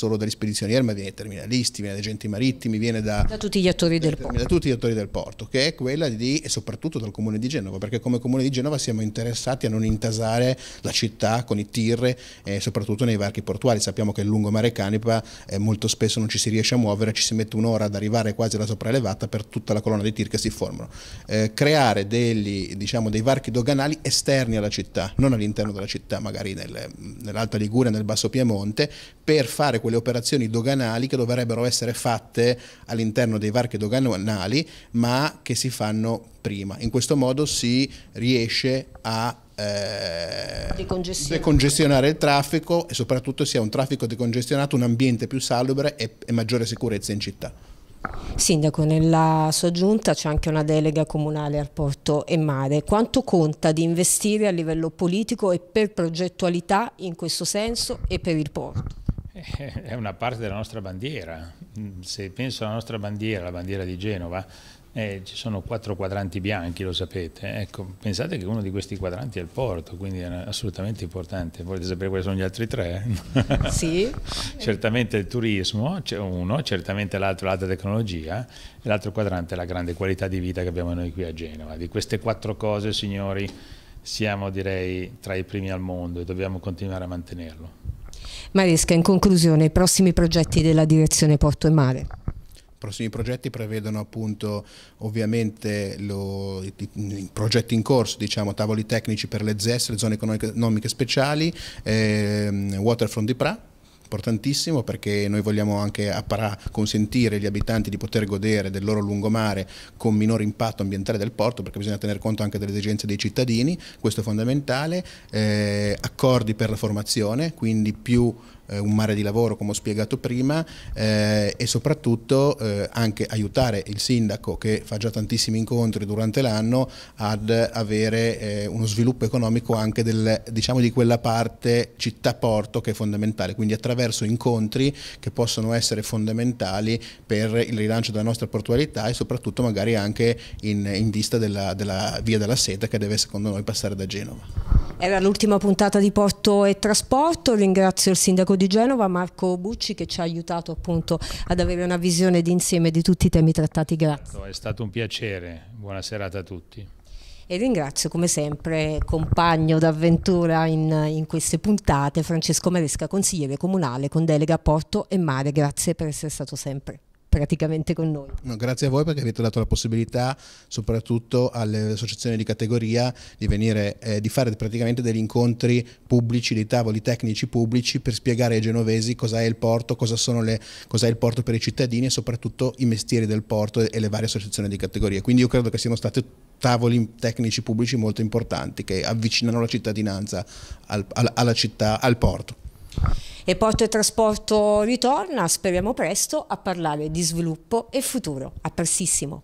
solo dagli spedizionieri, ma viene dai terminalisti, viene dai agenti marittimi, viene da, da tutti gli attori del porto. Da tutti gli attori del porto, che è quella di, e soprattutto dal comune di Genova, perché come comune di Genova siamo interessati a non intasare la città con i tir, eh, soprattutto nei varchi portuali. Sappiamo che il lungomare Canipa eh, molto spesso non ci si riesce a muovere, ci si mette un'ora ad arrivare quasi alla sopraelevata per tutta la colonna di tir che si formano. Eh, creare degli, diciamo, dei varchi doganali esterni alla città, non all'interno della città, magari nel, nell'Alta Liguria, nel Basso Piemonte, per fare quel quelle operazioni doganali che dovrebbero essere fatte all'interno dei varchi doganali, ma che si fanno prima. In questo modo si riesce a eh, decongestionare il traffico e soprattutto sia un traffico decongestionato, un ambiente più salubre e, e maggiore sicurezza in città. Sindaco, nella sua giunta c'è anche una delega comunale al porto e mare. Quanto conta di investire a livello politico e per progettualità in questo senso e per il porto? Eh, è una parte della nostra bandiera. Mm, se penso alla nostra bandiera, la bandiera di Genova, eh, ci sono quattro quadranti bianchi, lo sapete. Ecco, pensate che uno di questi quadranti è il porto, quindi è assolutamente importante. Volete sapere quali sono gli altri tre? Sì. certamente il turismo, c'è uno, certamente l'altro l'alta tecnologia, e l'altro quadrante è la grande qualità di vita che abbiamo noi qui a Genova. Di queste quattro cose, signori, siamo direi tra i primi al mondo e dobbiamo continuare a mantenerlo. Maresca, in conclusione, i prossimi progetti della direzione Porto e Mare. I prossimi progetti prevedono appunto ovviamente lo, i, i, progetti in corso, diciamo tavoli tecnici per le ZES, le zone economiche speciali, eh, Waterfront di Pra, importantissimo perché noi vogliamo anche consentire agli abitanti di poter godere del loro lungomare con minore impatto ambientale del porto perché bisogna tener conto anche delle esigenze dei cittadini, questo è fondamentale, eh, accordi per la formazione, quindi più eh, un mare di lavoro come ho spiegato prima eh, e soprattutto eh, anche aiutare il sindaco che fa già tantissimi incontri durante l'anno ad avere eh, uno sviluppo economico anche del, diciamo, di quella parte città-porto che è fondamentale, quindi attraverso incontri che possono essere fondamentali per il rilancio della nostra portualità e soprattutto magari anche in, in vista della, della via della seta che deve secondo noi passare da Genova. Era l'ultima puntata di Porto e Trasporto, ringrazio il sindaco di Genova Marco Bucci che ci ha aiutato appunto ad avere una visione d'insieme di tutti i temi trattati, grazie. È stato un piacere, buona serata a tutti. E ringrazio come sempre compagno d'avventura in, in, queste puntate Francesco Maresca, consigliere comunale con delega Porto e Mare, grazie per essere stato sempre praticamente con noi. No, grazie a voi perché avete dato la possibilità soprattutto alle associazioni di categoria di, venire, eh, di fare praticamente degli incontri pubblici, dei tavoli tecnici pubblici per spiegare ai genovesi cos'è il porto, cosa sono le, cos'è il porto per i cittadini e soprattutto i mestieri del porto e le varie associazioni di categoria. Quindi io credo che siano stati tavoli tecnici pubblici molto importanti che avvicinano la cittadinanza al, al, alla città, al porto. E Porto e Trasporto ritorna, speriamo presto, a parlare di sviluppo e futuro. A prestissimo!